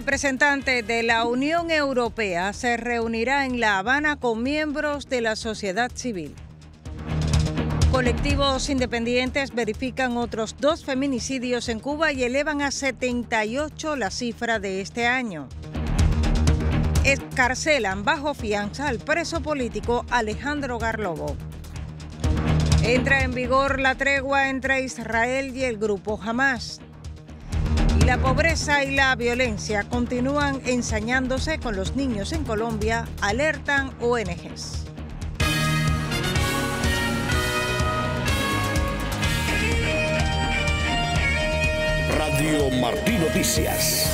representante de la Unión Europea se reunirá en La Habana con miembros de la sociedad civil. Colectivos independientes verifican otros dos feminicidios en Cuba y elevan a 78 la cifra de este año. Escarcelan bajo fianza al preso político Alejandro Garlobo. Entra en vigor la tregua entre Israel y el grupo Hamas. La pobreza y la violencia continúan ensañándose con los niños en Colombia, alertan ONGs. Radio Martí Noticias.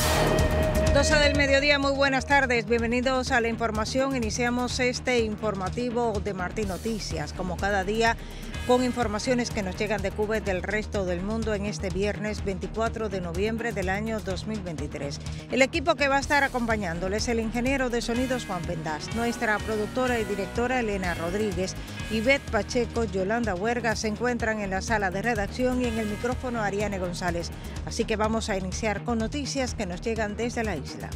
12 del mediodía, muy buenas tardes, bienvenidos a la información. Iniciamos este informativo de Martí Noticias. Como cada día, con informaciones que nos llegan de Cuba y del resto del mundo en este viernes 24 de noviembre del año 2023. El equipo que va a estar acompañándoles, es el ingeniero de sonidos Juan Pendas, nuestra productora y directora Elena Rodríguez, y Beth Pacheco, Yolanda Huerga se encuentran en la sala de redacción y en el micrófono Ariane González. Así que vamos a iniciar con noticias que nos llegan desde la isla.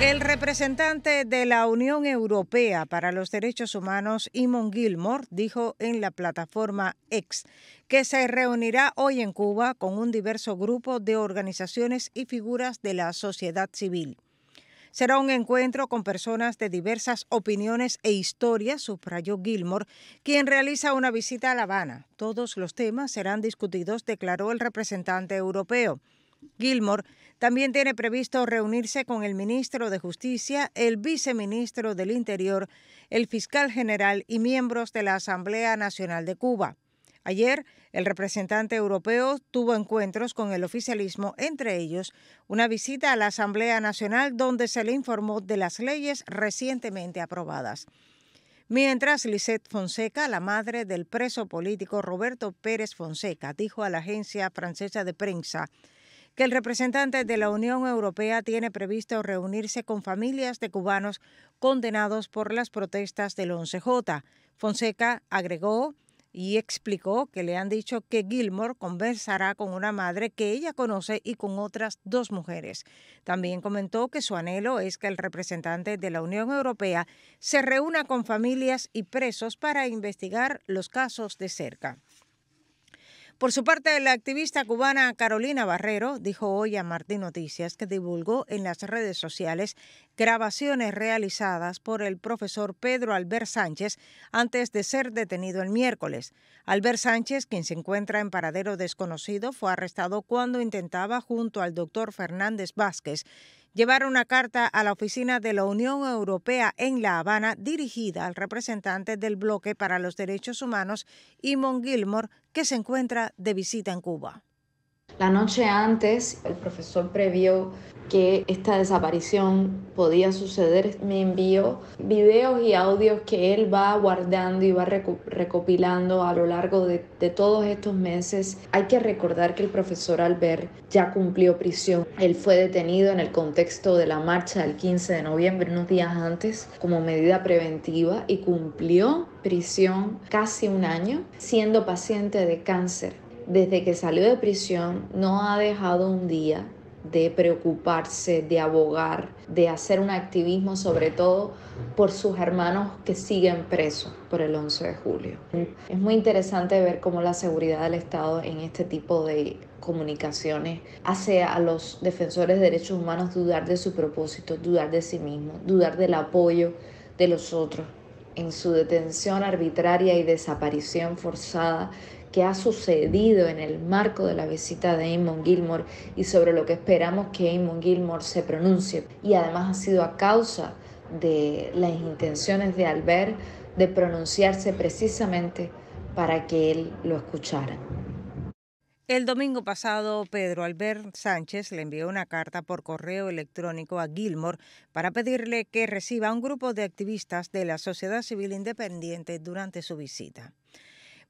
El representante de la Unión Europea para los Derechos Humanos, Imon Gilmore, dijo en la plataforma X que se reunirá hoy en Cuba con un diverso grupo de organizaciones y figuras de la sociedad civil. Será un encuentro con personas de diversas opiniones e historias, subrayó Gilmore, quien realiza una visita a La Habana. Todos los temas serán discutidos, declaró el representante europeo. Gilmore también tiene previsto reunirse con el ministro de Justicia, el viceministro del Interior, el fiscal general y miembros de la Asamblea Nacional de Cuba. Ayer, el representante europeo tuvo encuentros con el oficialismo, entre ellos una visita a la Asamblea Nacional donde se le informó de las leyes recientemente aprobadas. Mientras Lisette Fonseca, la madre del preso político Roberto Pérez Fonseca, dijo a la agencia francesa de prensa que el representante de la Unión Europea tiene previsto reunirse con familias de cubanos condenados por las protestas del 11J. Fonseca agregó y explicó que le han dicho que Gilmore conversará con una madre que ella conoce y con otras dos mujeres. También comentó que su anhelo es que el representante de la Unión Europea se reúna con familias y presos para investigar los casos de cerca. Por su parte, la activista cubana Carolina Barrero dijo hoy a Martín Noticias que divulgó en las redes sociales grabaciones realizadas por el profesor Pedro Albert Sánchez antes de ser detenido el miércoles. Albert Sánchez, quien se encuentra en paradero desconocido, fue arrestado cuando intentaba, junto al doctor Fernández Vázquez, llevar una carta a la oficina de la Unión Europea en La Habana dirigida al representante del bloque para los derechos humanos, Imon Gilmore, que se encuentra de visita en Cuba. La noche antes, el profesor previó que esta desaparición podía suceder, me envió videos y audios que él va guardando y va recopilando a lo largo de, todos estos meses. Hay que recordar que el profesor Albert ya cumplió prisión. Él fue detenido en el contexto de la marcha del 15 de noviembre, unos días antes, como medida preventiva y cumplió prisión casi un año siendo paciente de cáncer desde que salió de prisión no ha dejado un día de preocuparse, de abogar, de hacer un activismo sobre todo por sus hermanos que siguen presos por el 11 de julio. Es muy interesante ver cómo la seguridad del Estado en este tipo de comunicaciones hace a los defensores de derechos humanos dudar de su propósito, dudar de sí mismo, dudar del apoyo de los otros en su detención arbitraria y desaparición forzada que ha sucedido en el marco de la visita de Amon Gilmore y sobre lo que esperamos que Amon Gilmore se pronuncie. Y además ha sido a causa de las intenciones de Albert de pronunciarse precisamente para que él lo escuchara. El domingo pasado, Pedro Albert Sánchez le envió una carta por correo electrónico a Gilmore para pedirle que reciba a un grupo de activistas de la sociedad civil independiente durante su visita.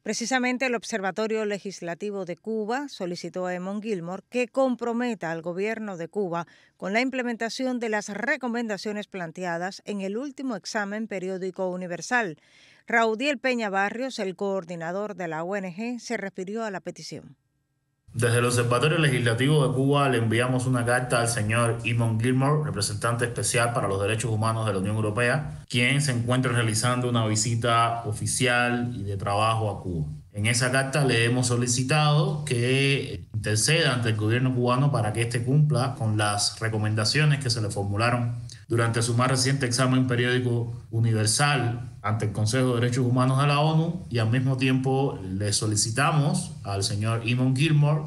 Precisamente el Observatorio Legislativo de Cuba solicitó a Emon Gilmore que comprometa al gobierno de Cuba con la implementación de las recomendaciones planteadas en el último examen periódico universal. Raudiel Peña Barrios, el coordinador de la ONG, se refirió a la petición. Desde el Observatorio Legislativo de Cuba le enviamos una carta al señor Eamon Gilmore, representante especial para los derechos humanos de la Unión Europea, quien se encuentra realizando una visita oficial y de trabajo a Cuba. En esa carta le hemos solicitado que interceda ante el gobierno cubano para que este cumpla con las recomendaciones que se le formularon durante su más reciente examen periódico universal ante el Consejo de Derechos Humanos de la ONU y al mismo tiempo le solicitamos al señor Imon Gilmore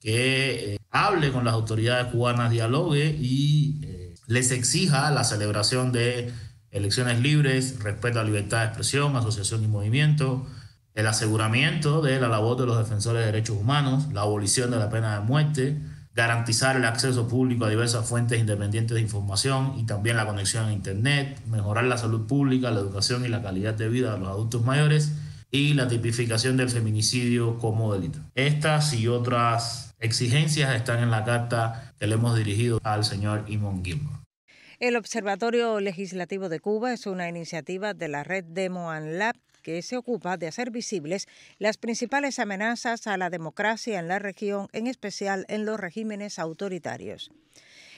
que eh, hable con las autoridades cubanas, dialogue y eh, les exija la celebración de elecciones libres, respeto a la libertad de expresión, asociación y movimiento, el aseguramiento de la labor de los defensores de derechos humanos, la abolición de la pena de muerte, garantizar el acceso público a diversas fuentes independientes de información y también la conexión a Internet, mejorar la salud pública, la educación y la calidad de vida de los adultos mayores y la tipificación del feminicidio como delito. Estas y otras exigencias están en la carta que le hemos dirigido al señor Imon Gilmore. El Observatorio Legislativo de Cuba es una iniciativa de la red de que se ocupa de hacer visibles las principales amenazas a la democracia en la región, en especial en los regímenes autoritarios.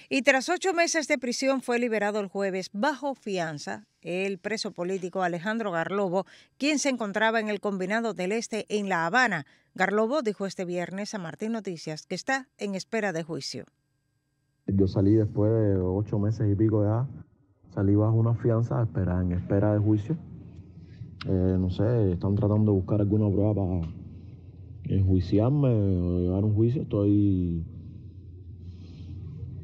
Y tras ocho meses de prisión fue liberado el jueves bajo fianza el preso político Alejandro Garlobo, quien se encontraba en el Combinado del Este en La Habana. Garlobo dijo este viernes a Martín Noticias que está en espera de juicio. Yo salí después de ocho meses y pico de salí bajo una fianza en espera de juicio eh, no sé, están tratando de buscar alguna prueba para enjuiciarme o llevar un juicio. Estoy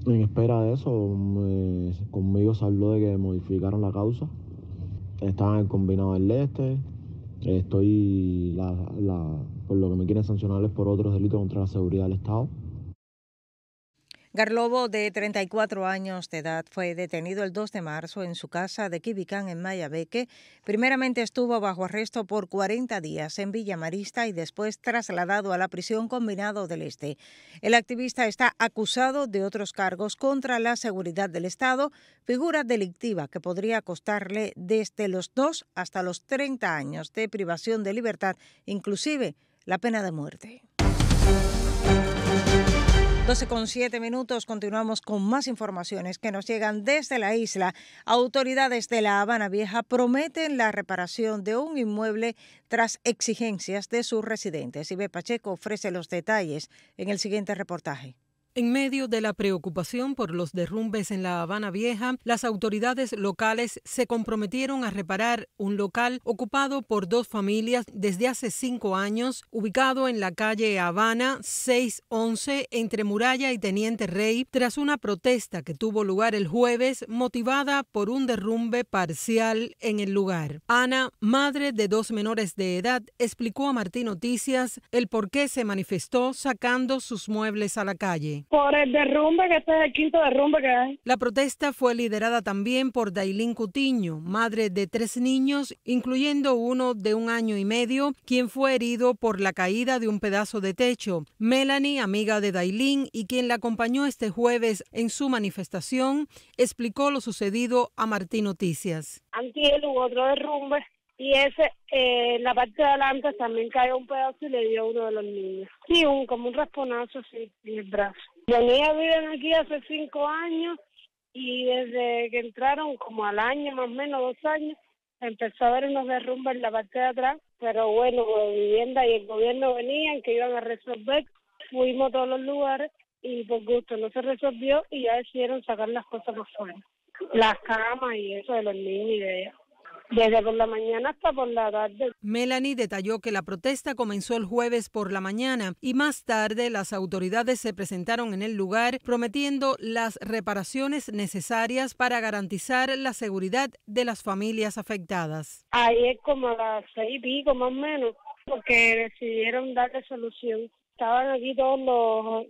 en espera de eso. conmigo se habló de que modificaron la causa. Están en el combinado del este. Estoy, por lo que me quieren sancionar por otros delitos contra la seguridad del Estado. Garlobo, de 34 años de edad, fue detenido el 2 de marzo en su casa de Quibicán, en Mayabeque. Primeramente estuvo bajo arresto por 40 días en Villa Marista y después trasladado a la prisión combinado del Este. El activista está acusado de otros cargos contra la seguridad del Estado, figura delictiva que podría costarle desde los 2 hasta los 30 años de privación de libertad, inclusive la pena de muerte. 12 con 7 minutos, continuamos con más informaciones que nos llegan desde la isla. Autoridades de La Habana Vieja prometen la reparación de un inmueble tras exigencias de sus residentes. Ibe Pacheco ofrece los detalles en el siguiente reportaje. En medio de la preocupación por los derrumbes en La Habana Vieja, las autoridades locales se comprometieron a reparar un local ocupado por dos familias desde hace cinco años, ubicado en la calle Habana 611 entre Muralla y Teniente Rey, tras una protesta que tuvo lugar el jueves motivada por un derrumbe parcial en el lugar. Ana, madre de dos menores de edad, explicó a Martín Noticias el por qué se manifestó sacando sus muebles a la calle. Por el derrumbe, que este es el quinto derrumbe que hay. La protesta fue liderada también por Dailín Cutiño, madre de tres niños, incluyendo uno de un año y medio, quien fue herido por la caída de un pedazo de techo. Melanie, amiga de Dailín y quien la acompañó este jueves en su manifestación, explicó lo sucedido a Martín Noticias. Antiel hubo otro derrumbe y ese, eh, la parte de adelante también cayó un pedazo y le dio a uno de los niños. Sí, un, como un rasponazo, sí, en el brazo. Los niños viven aquí hace cinco años y desde que entraron, como al año más o menos, dos años, empezó a haber unos derrumbes en la parte de atrás, pero bueno, vivienda y el gobierno venían que iban a resolver, fuimos a todos los lugares y por gusto no se resolvió y ya decidieron sacar las cosas por fuera, las camas y eso de los niños y de ellos desde por la mañana hasta por la tarde. Melanie detalló que la protesta comenzó el jueves por la mañana y más tarde las autoridades se presentaron en el lugar prometiendo las reparaciones necesarias para garantizar la seguridad de las familias afectadas. Ahí es como a las seis pico más o menos, porque decidieron darle solución. Estaban aquí todos los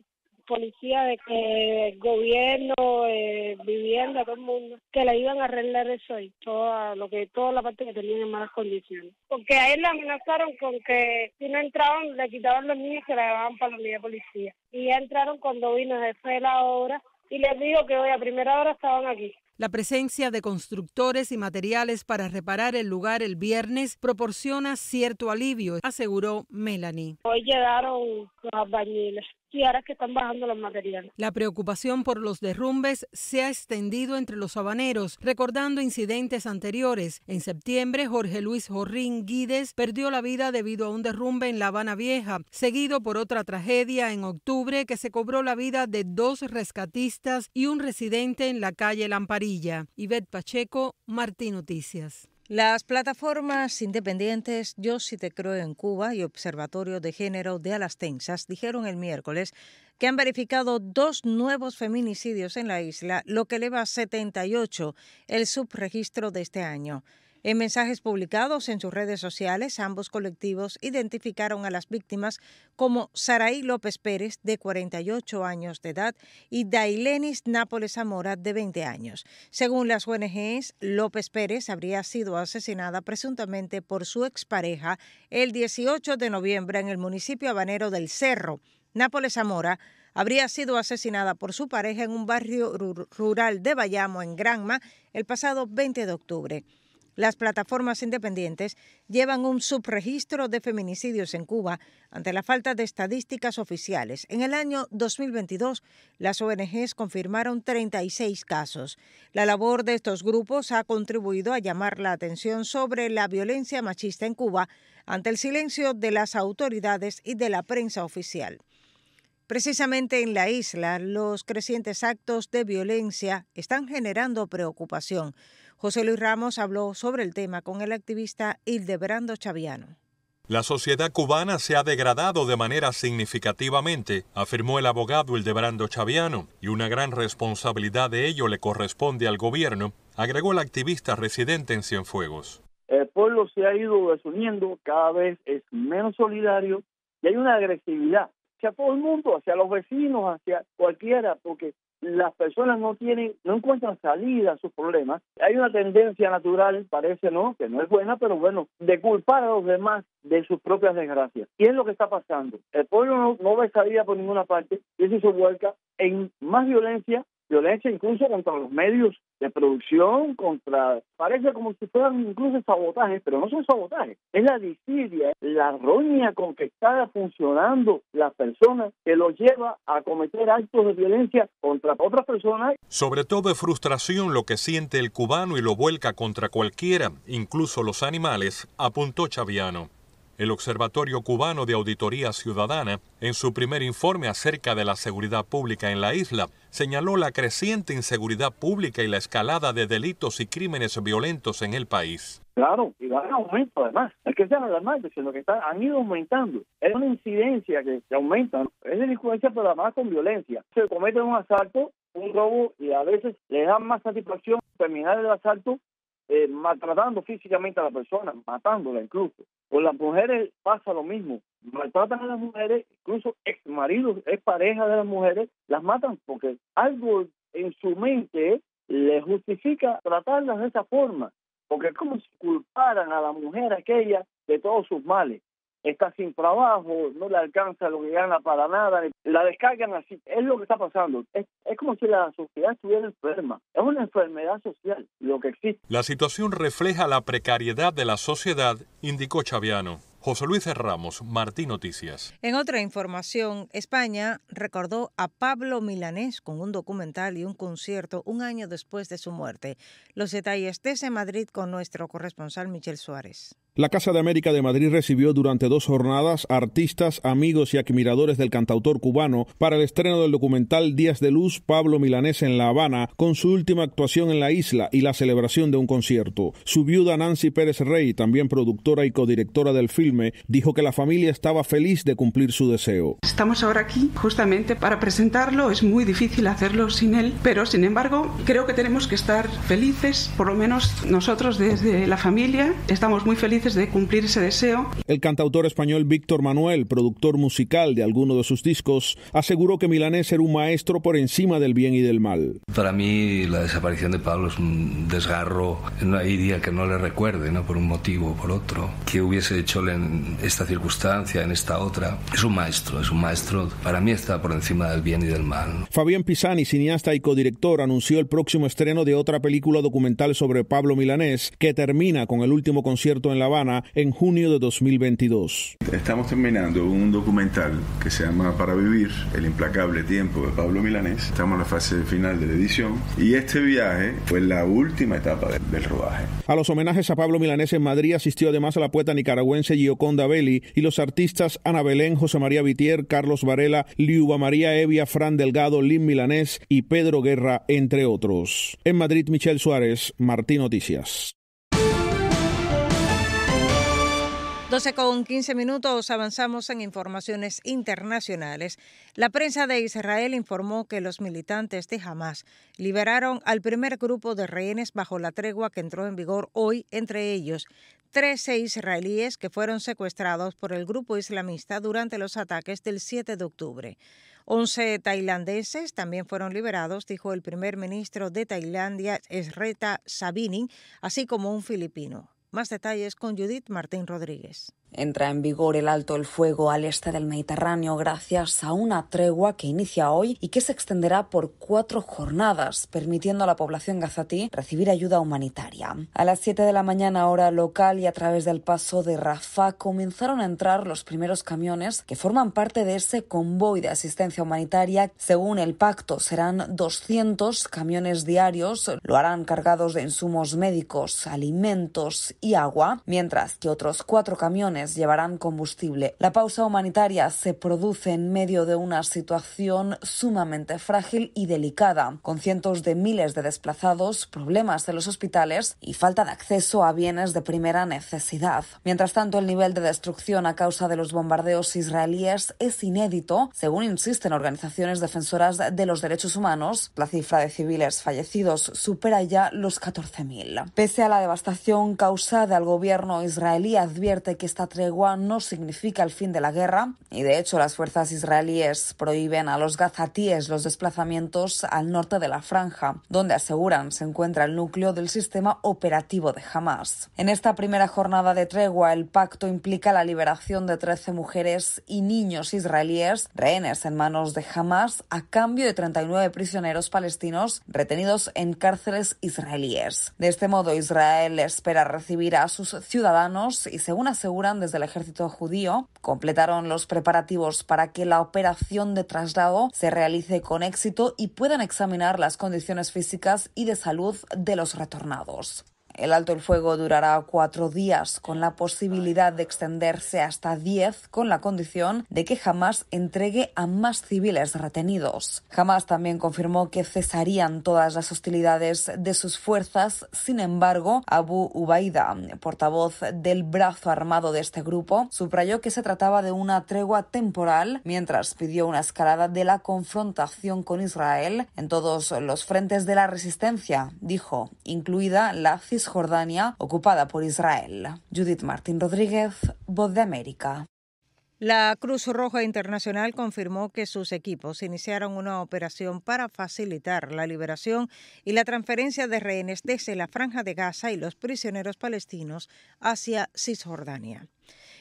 policía, de que gobierno, eh, vivienda, todo el mundo, que le iban a arreglar eso y toda, lo que, toda la parte que tenía en malas condiciones. Porque a él le amenazaron con que si no entraban, le quitaban los niños que la llevaban para la unidad policía. Y ya entraron cuando vino después de la hora y les digo que hoy a primera hora estaban aquí. La presencia de constructores y materiales para reparar el lugar el viernes proporciona cierto alivio, aseguró Melanie. Hoy llegaron los bañiles y ahora que están bajando los materiales. La preocupación por los derrumbes se ha extendido entre los habaneros, recordando incidentes anteriores. En septiembre, Jorge Luis Jorrín Guides perdió la vida debido a un derrumbe en La Habana Vieja, seguido por otra tragedia en octubre que se cobró la vida de dos rescatistas y un residente en la calle Lamparilla. Ivette Pacheco, Martín Noticias. Las plataformas independientes Yo Si Te Creo en Cuba y Observatorio de Género de Alastensas dijeron el miércoles que han verificado dos nuevos feminicidios en la isla, lo que eleva a 78 el subregistro de este año. En mensajes publicados en sus redes sociales, ambos colectivos identificaron a las víctimas como Saraí López Pérez, de 48 años de edad, y Dailenis Nápoles Zamora, de 20 años. Según las ONGs, López Pérez habría sido asesinada presuntamente por su expareja el 18 de noviembre en el municipio habanero del Cerro. Nápoles Zamora habría sido asesinada por su pareja en un barrio rural de Bayamo, en Granma, el pasado 20 de octubre. Las plataformas independientes llevan un subregistro de feminicidios en Cuba ante la falta de estadísticas oficiales. En el año 2022, las ONGs confirmaron 36 casos. La labor de estos grupos ha contribuido a llamar la atención sobre la violencia machista en Cuba ante el silencio de las autoridades y de la prensa oficial. Precisamente en la isla, los crecientes actos de violencia están generando preocupación. José Luis Ramos habló sobre el tema con el activista Hildebrando Chaviano. La sociedad cubana se ha degradado de manera significativamente, afirmó el abogado Hildebrando Chaviano, y una gran responsabilidad de ello le corresponde al gobierno, agregó el activista residente en Cienfuegos. El pueblo se ha ido desuniendo, cada vez es menos solidario y hay una agresividad hacia todo el mundo, hacia los vecinos, hacia cualquiera, porque las personas no tienen, no encuentran salida a sus problemas. Hay una tendencia natural, parece, ¿no? Que no es buena, pero bueno, de culpar a los demás de sus propias desgracias. ¿Qué es lo que está pasando. El pueblo no, ve salida por ninguna parte y eso se vuelca en más violencia, violencia incluso contra los medios de producción, contra, parece como si fueran incluso sabotajes, pero no son sabotajes, es la disidia, la roña con que está funcionando las personas que los lleva a cometer actos de violencia contra otras personas. Sobre todo de frustración lo que siente el cubano y lo vuelca contra cualquiera, incluso los animales, apuntó Chaviano. El Observatorio Cubano de Auditoría Ciudadana, en su primer informe acerca de la seguridad pública en la isla, señaló la creciente inseguridad pública y la escalada de delitos y crímenes violentos en el país. Claro, y va en aumento además. Es que es alarmante, sino que han ido aumentando. Es una incidencia que, se aumenta. Es delincuencia, pero además con violencia. Se comete un asalto, un robo, y a veces le da más satisfacción terminar el asalto eh, maltratando físicamente a la persona, matándola incluso. Con las mujeres pasa lo mismo, maltratan a las mujeres, incluso ex maridos, ex pareja de las mujeres, las matan porque algo en su mente le justifica tratarlas de esa forma, porque es como si culparan a la mujer aquella de todos sus males está sin trabajo, no le alcanza lo que gana para nada, la descargan así. Es lo que está pasando. Es, como si la sociedad estuviera enferma. Es una enfermedad social lo que existe. La situación refleja la precariedad de la sociedad, indicó Chaviano. José Luis Ramos, Martín Noticias. En otra información, España recordó a Pablo Milanés con un documental y un concierto un año después de su muerte. Los detalles desde Madrid con nuestro corresponsal Michel Suárez. La Casa de América de Madrid recibió durante dos jornadas artistas, amigos y admiradores del cantautor cubano para el estreno del documental Días de Luz Pablo Milanés en La Habana, con su última actuación en la isla y la celebración de un concierto. Su viuda Nancy Pérez Rey, también productora y codirectora del filme, dijo que la familia estaba feliz de cumplir su deseo. Estamos ahora aquí justamente para presentarlo, es muy difícil hacerlo sin él, pero sin embargo creo que tenemos que estar felices, por lo menos nosotros desde la familia estamos muy felices de cumplir ese deseo. El cantautor español Víctor Manuel, productor musical de alguno de sus discos, aseguró que Milanés era un maestro por encima del bien y del mal. Para mí la desaparición de Pablo es un desgarro, no hay día que no le recuerde, ¿no? por un motivo o por otro. ¿Qué hubiese hecho en esta circunstancia, en esta otra? Es un maestro, es un maestro. Para mí está por encima del bien y del mal. Fabián Pisani, cineasta y codirector, anunció el próximo estreno de otra película documental sobre Pablo Milanés que termina con el último concierto en La en junio de 2022. Estamos terminando un documental que se llama Para Vivir, el implacable tiempo de Pablo Milanés. Estamos en la fase final de la edición y este viaje fue la última etapa del rodaje. A los homenajes a Pablo Milanés en Madrid asistió además a la poeta nicaragüense Gioconda Belli y los artistas Ana Belén, José María Vitier, Carlos Varela, Liuba María Evia, Fran Delgado, Lin Milanés y Pedro Guerra, entre otros. En Madrid, Michel Suárez, Martín Noticias. 12 con 15 minutos avanzamos en informaciones internacionales. La prensa de Israel informó que los militantes de Hamas liberaron al primer grupo de rehenes bajo la tregua que entró en vigor hoy, entre ellos 13 israelíes que fueron secuestrados por el grupo islamista durante los ataques del 7 de octubre. 11 tailandeses también fueron liberados, dijo el primer ministro de Tailandia, Esreta Sabini, así como un filipino. Más detalles con Judith Martín Rodríguez. Entra en vigor el alto el fuego al este del Mediterráneo gracias a una tregua que inicia hoy y que se extenderá por cuatro jornadas, permitiendo a la población gazatí recibir ayuda humanitaria. A las 7 de la mañana hora local y a través del paso de Rafah comenzaron a entrar los primeros camiones que forman parte de ese convoy de asistencia humanitaria. Según el pacto, serán 200 camiones diarios, lo harán cargados de insumos médicos, alimentos y agua, mientras que otros cuatro camiones llevarán combustible. La pausa humanitaria se produce en medio de una situación sumamente frágil y delicada, con cientos de miles de desplazados, problemas en los hospitales y falta de acceso a bienes de primera necesidad. Mientras tanto, el nivel de destrucción a causa de los bombardeos israelíes es inédito, según insisten organizaciones defensoras de los derechos humanos. La cifra de civiles fallecidos supera ya los 14.000. Pese a la devastación causada, el gobierno israelí advierte que está tregua no significa el fin de la guerra y de hecho las fuerzas israelíes prohíben a los gazatíes los desplazamientos al norte de la franja, donde aseguran se encuentra el núcleo del sistema operativo de Hamas. En esta primera jornada de tregua, el pacto implica la liberación de 13 mujeres y niños israelíes rehenes en manos de Hamas a cambio de 39 prisioneros palestinos retenidos en cárceles israelíes. De este modo, Israel espera recibir a sus ciudadanos y, según aseguran, desde el ejército judío completaron los preparativos para que la operación de traslado se realice con éxito y puedan examinar las condiciones físicas y de salud de los retornados. El alto el fuego durará cuatro días, con la posibilidad de extenderse hasta diez, con la condición de que jamás entregue a más civiles retenidos. Jamás también confirmó que cesarían todas las hostilidades de sus fuerzas. Sin embargo, Abu Ubaida, portavoz del brazo armado de este grupo, subrayó que se trataba de una tregua temporal, mientras pidió una escalada de la confrontación con Israel en todos los frentes de la resistencia, dijo, incluida la cis Jordania, ocupada por Israel. Judith Martín Rodríguez, Voz de América. La Cruz Roja Internacional confirmó que sus equipos iniciaron una operación para facilitar la liberación y la transferencia de rehenes desde la Franja de Gaza y los prisioneros palestinos hacia Cisjordania.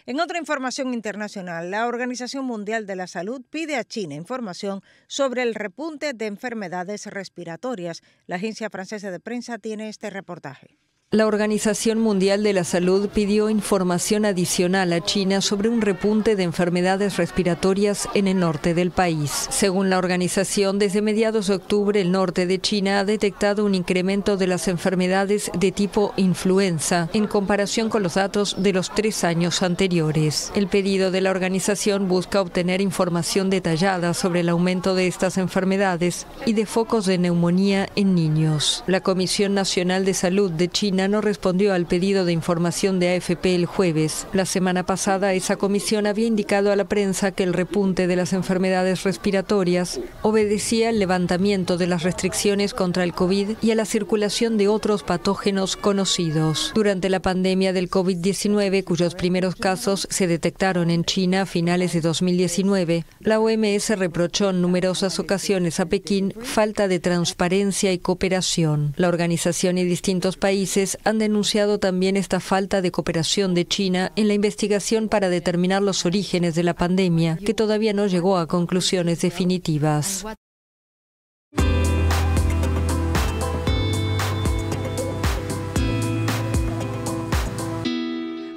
En otra información internacional, la Organización Mundial de la Salud pide a China información sobre el repunte de enfermedades respiratorias. La agencia francesa de prensa tiene este reportaje. La Organización Mundial de la Salud pidió información adicional a China sobre un repunte de enfermedades respiratorias en el norte del país. Según la organización, desde mediados de octubre el norte de China ha detectado un incremento de las enfermedades de tipo influenza en comparación con los datos de los tres años anteriores. El pedido de la organización busca obtener información detallada sobre el aumento de estas enfermedades y de focos de neumonía en niños. La Comisión Nacional de Salud de China no respondió al pedido de información de AFP el jueves. La semana pasada, esa comisión había indicado a la prensa que el repunte de las enfermedades respiratorias obedecía al levantamiento de las restricciones contra el COVID y a la circulación de otros patógenos conocidos. Durante la pandemia del COVID-19, cuyos primeros casos se detectaron en China a finales de 2019, la OMS reprochó en numerosas ocasiones a Pekín falta de transparencia y cooperación. La organización y distintos países han denunciado también esta falta de cooperación de China en la investigación para determinar los orígenes de la pandemia, que todavía no llegó a conclusiones definitivas.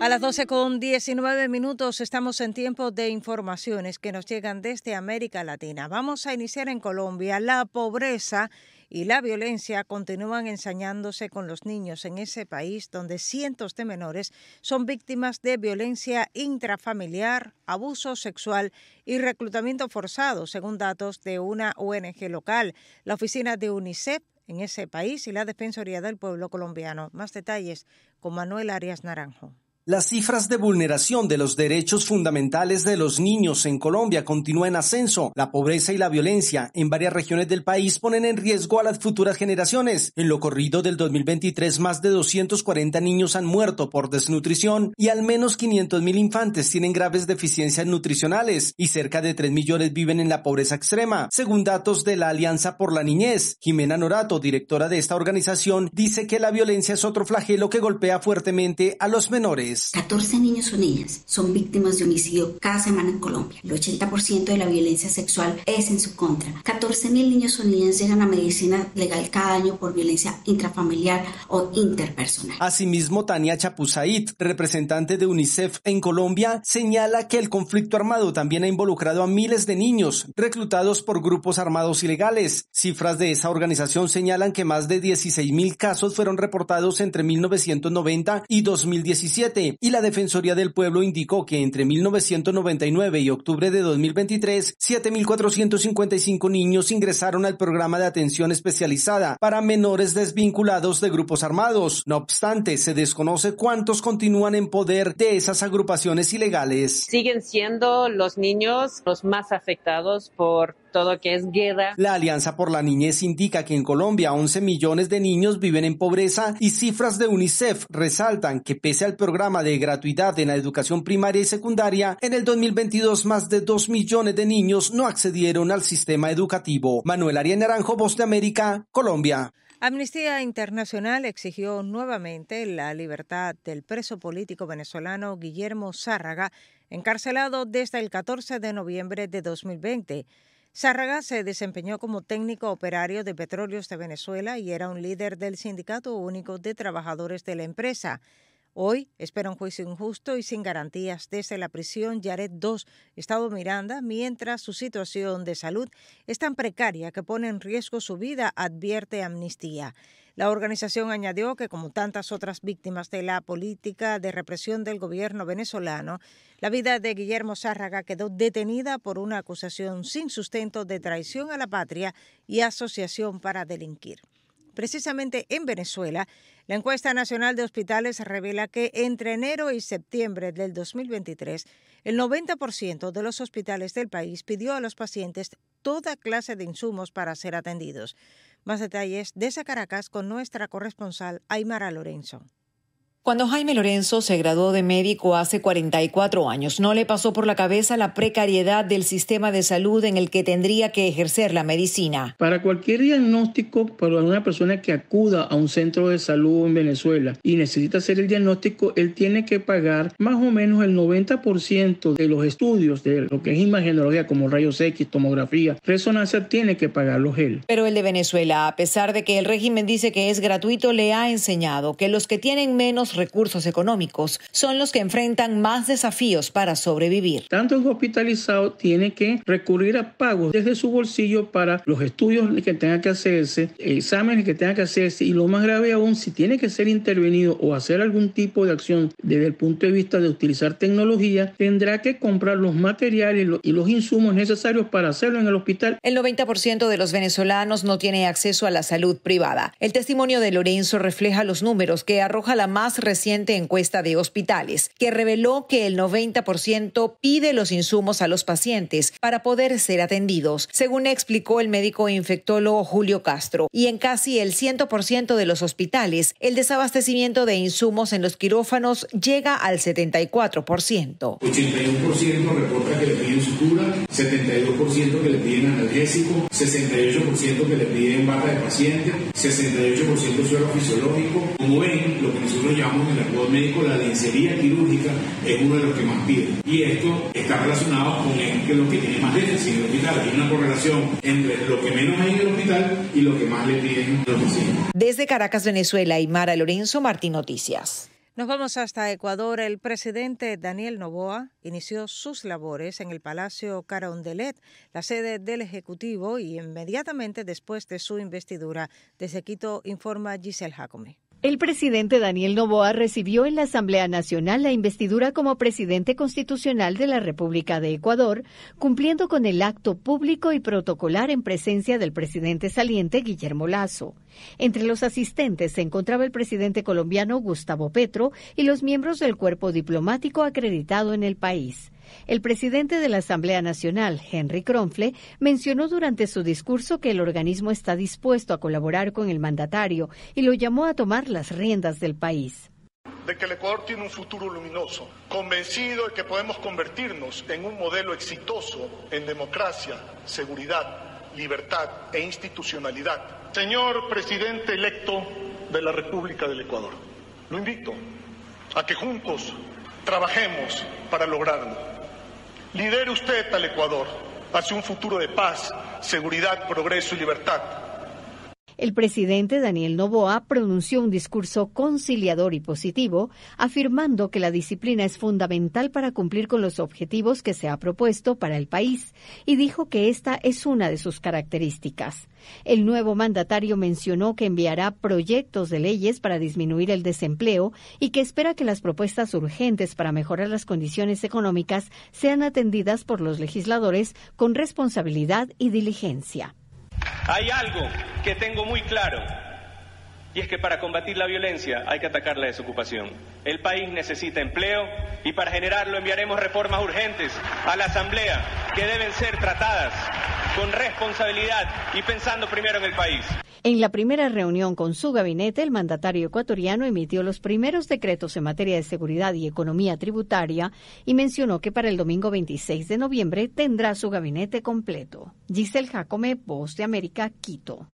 A las 12 con 19 minutos estamos en tiempo de informaciones que nos llegan desde América Latina. Vamos a iniciar en Colombia. La pobreza y la violencia continúa ensañándose con los niños en ese país donde cientos de menores son víctimas de violencia intrafamiliar, abuso sexual y reclutamiento forzado, según datos de una ONG local, la oficina de UNICEF en ese país y la Defensoría del Pueblo Colombiano. Más detalles con Manuel Arias Naranjo. Las cifras de vulneración de los derechos fundamentales de los niños en Colombia continúan en ascenso. La pobreza y la violencia en varias regiones del país ponen en riesgo a las futuras generaciones. En lo corrido del 2023, más de 240 niños han muerto por desnutrición y al menos 500.000 infantes tienen graves deficiencias nutricionales y cerca de 3 millones viven en la pobreza extrema. Según datos de la Alianza por la Niñez, Jimena Norato, directora de esta organización, dice que la violencia es otro flagelo que golpea fuertemente a los menores. 14 niños o niñas son víctimas de homicidio cada semana en Colombia. El 80% de la violencia sexual es en su contra. 14.000 niños o niñas llegan a medicina legal cada año por violencia intrafamiliar o interpersonal. Asimismo, Tania Chapuzait, representante de UNICEF en Colombia, señala que el conflicto armado también ha involucrado a miles de niños reclutados por grupos armados ilegales. Cifras de esa organización señalan que más de 16.000 casos fueron reportados entre 1990 y 2017 y la Defensoría del Pueblo indicó que entre 1999 y octubre de 2023, 7.455 niños ingresaron al programa de atención especializada para menores desvinculados de grupos armados. No obstante, se desconoce cuántos continúan en poder de esas agrupaciones ilegales. Siguen siendo los niños los más afectados por todo que es guerra. La Alianza por la Niñez indica que en Colombia 11 millones de niños viven en pobreza y cifras de UNICEF resaltan que pese al programa de gratuidad en la educación primaria y secundaria, en el 2022 más de 2 millones de niños no accedieron al sistema educativo. Manuel Ariel Naranjo, Voz de América, Colombia. Amnistía Internacional exigió nuevamente la libertad del preso político venezolano Guillermo Zárraga, encarcelado desde el 14 de noviembre de 2020. Sárraga se desempeñó como técnico operario de Petróleos de Venezuela y era un líder del Sindicato Único de Trabajadores de la empresa. Hoy espera un juicio injusto y sin garantías desde la prisión Yaret II, Estado Miranda, mientras su situación de salud es tan precaria que pone en riesgo su vida, advierte Amnistía. La organización añadió que, como tantas otras víctimas de la política de represión del gobierno venezolano, la vida de Guillermo Sárraga quedó detenida por una acusación sin sustento de traición a la patria y asociación para delinquir precisamente en Venezuela, la encuesta nacional de hospitales revela que entre enero y septiembre del 2023, el 90% de los hospitales del país pidió a los pacientes toda clase de insumos para ser atendidos. Más detalles desde Caracas con nuestra corresponsal Aymara Lorenzo. Cuando Jaime Lorenzo se graduó de médico hace 44 años, no le pasó por la cabeza la precariedad del sistema de salud en el que tendría que ejercer la medicina. Para cualquier diagnóstico, para una persona que acuda a un centro de salud en Venezuela y necesita hacer el diagnóstico, él tiene que pagar más o menos el 90% de los estudios de lo que es imagenología, como rayos X, tomografía, resonancia, tiene que pagarlos él. Pero el de Venezuela, a pesar de que el régimen dice que es gratuito, le ha enseñado que los que tienen menos recursos económicos son los que enfrentan más desafíos para sobrevivir. Tanto el hospitalizado tiene que recurrir a pagos desde su bolsillo para los estudios que tenga que hacerse, exámenes que tenga que hacerse y lo más grave aún, si tiene que ser intervenido o hacer algún tipo de acción desde el punto de vista de utilizar tecnología, tendrá que comprar los materiales y los insumos necesarios para hacerlo en el hospital. El 90% de los venezolanos no tiene acceso a la salud privada. El testimonio de Lorenzo refleja los números que arroja la más reciente encuesta de hospitales, que reveló que el 90% pide los insumos a los pacientes para poder ser atendidos, según explicó el médico infectólogo Julio Castro. Y en casi el 100% de los hospitales, el desabastecimiento de insumos en los quirófanos llega al 74%. 81% reporta que 72% que le piden analgésico, 68% que le piden barra de paciente, 68% suelo fisiológico. Como ven, lo que nosotros llamamos en el acuerdo médico la lencería quirúrgica es uno de los que más piden. Y esto está relacionado con que lo que tiene más déficit en el hospital. Hay una correlación entre lo que menos hay en el hospital y lo que más le piden los pacientes. Desde Caracas, Venezuela, Aymara Lorenzo, Martín Noticias. Nos vamos hasta Ecuador. El presidente Daniel Novoa inició sus labores en el Palacio Carondelet, la sede del Ejecutivo, y inmediatamente después de su investidura. Desde Quito informa Giselle Jacome. El presidente Daniel Novoa recibió en la Asamblea Nacional la investidura como presidente constitucional de la República de Ecuador, cumpliendo con el acto público y protocolar en presencia del presidente saliente Guillermo Lazo. Entre los asistentes se encontraba el presidente colombiano Gustavo Petro y los miembros del cuerpo diplomático acreditado en el país. El presidente de la Asamblea Nacional, Henry Kronfle, mencionó durante su discurso que el organismo está dispuesto a colaborar con el mandatario y lo llamó a tomar las riendas del país de que el Ecuador tiene un futuro luminoso, convencido de que podemos convertirnos en un modelo exitoso en democracia, seguridad, libertad e institucionalidad. Señor presidente electo de la República del Ecuador, lo invito a que juntos trabajemos para lograrlo Lidere usted al Ecuador hacia un futuro de paz, seguridad, progreso y libertad. El presidente Daniel Novoa pronunció un discurso conciliador y positivo, afirmando que la disciplina es fundamental para cumplir con los objetivos que se ha propuesto para el país y dijo que esta es una de sus características. El nuevo mandatario mencionó que enviará proyectos de leyes para disminuir el desempleo y que espera que las propuestas urgentes para mejorar las condiciones económicas sean atendidas por los legisladores con responsabilidad y diligencia. Hay algo que tengo muy claro y es que para combatir la violencia hay que atacar la desocupación. El país necesita empleo y para generarlo enviaremos reformas urgentes a la Asamblea que deben ser tratadas con responsabilidad y pensando primero en el país. En la primera reunión con su gabinete, el mandatario ecuatoriano emitió los primeros decretos en materia de seguridad y economía tributaria y mencionó que para el domingo 26 de noviembre tendrá su gabinete completo. Giselle Jacome, Voz de América, Quito.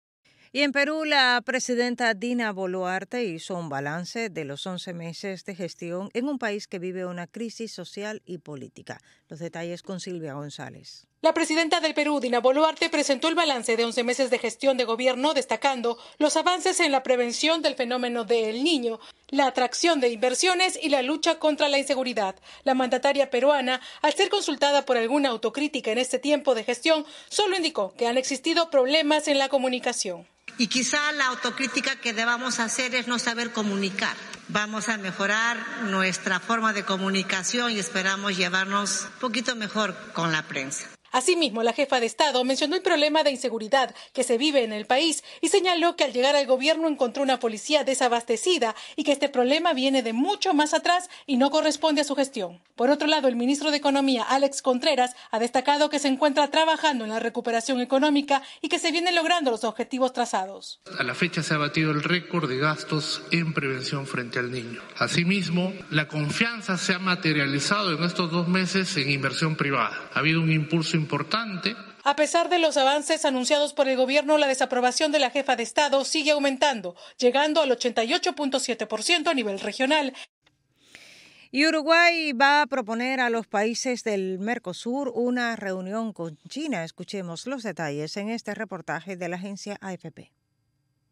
Y en Perú, la presidenta Dina Boluarte hizo un balance de los 11 meses de gestión en un país que vive una crisis social y política. Los detalles con Silvia González. La presidenta del Perú, Dina Boluarte, presentó el balance de 11 meses de gestión de gobierno, destacando los avances en la prevención del fenómeno del niño, la atracción de inversiones y la lucha contra la inseguridad. La mandataria peruana, al ser consultada por alguna autocrítica en este tiempo de gestión, solo indicó que han existido problemas en la comunicación. Y quizá la autocrítica que debamos hacer es no saber comunicar. Vamos a mejorar nuestra forma de comunicación y esperamos llevarnos un poquito mejor con la prensa. Asimismo, la jefa de Estado mencionó el problema de inseguridad que se vive en el país y señaló que al llegar al gobierno encontró una policía desabastecida y que este problema viene de mucho más atrás y no corresponde a su gestión. Por otro lado, el ministro de Economía, Alex Contreras, ha destacado que se encuentra trabajando en la recuperación económica y que se vienen logrando los objetivos trazados. A la fecha se ha batido el récord de gastos en prevención frente al niño. Asimismo, la confianza se ha materializado en estos dos meses en inversión privada. Ha habido un impulso a pesar de los avances anunciados por el gobierno, la desaprobación de la jefa de Estado sigue aumentando, llegando al 88.7% a nivel regional. Y Uruguay va a proponer a los países del Mercosur una reunión con China. Escuchemos los detalles en este reportaje de la agencia AFP.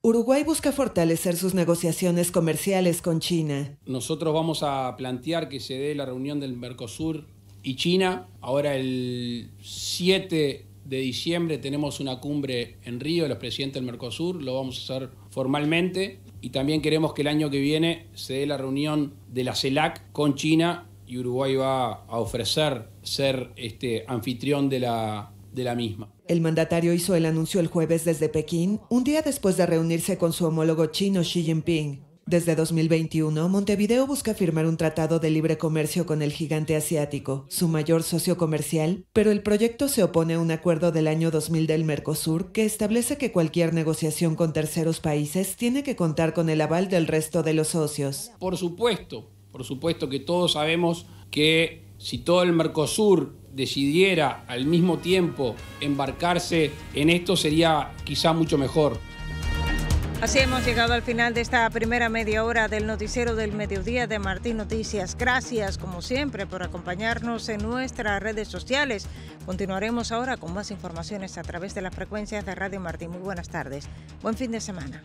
Uruguay busca fortalecer sus negociaciones comerciales con China. Nosotros vamos a plantear que se dé la reunión del Mercosur y China. Ahora el 7 de diciembre tenemos una cumbre en Río, los presidentes del Mercosur, lo vamos a hacer formalmente. Y también queremos que el año que viene se dé la reunión de la CELAC con China y Uruguay va a ofrecer ser este, anfitrión de la, de la misma. El mandatario hizo el anuncio el jueves desde Pekín, un día después de reunirse con su homólogo chino Xi Jinping. Desde 2021, Montevideo busca firmar un tratado de libre comercio con el gigante asiático, su mayor socio comercial, pero el proyecto se opone a un acuerdo del año 2000 del Mercosur que establece que cualquier negociación con terceros países tiene que contar con el aval del resto de los socios. Por supuesto, por supuesto que todos sabemos que si todo el Mercosur decidiera al mismo tiempo embarcarse en esto sería quizá mucho mejor. Así hemos llegado al final de esta primera media hora del noticiero del mediodía de Martín Noticias. Gracias, como siempre, por acompañarnos en nuestras redes sociales. Continuaremos ahora con más informaciones a través de las frecuencias de Radio Martín. Muy buenas tardes. Buen fin de semana.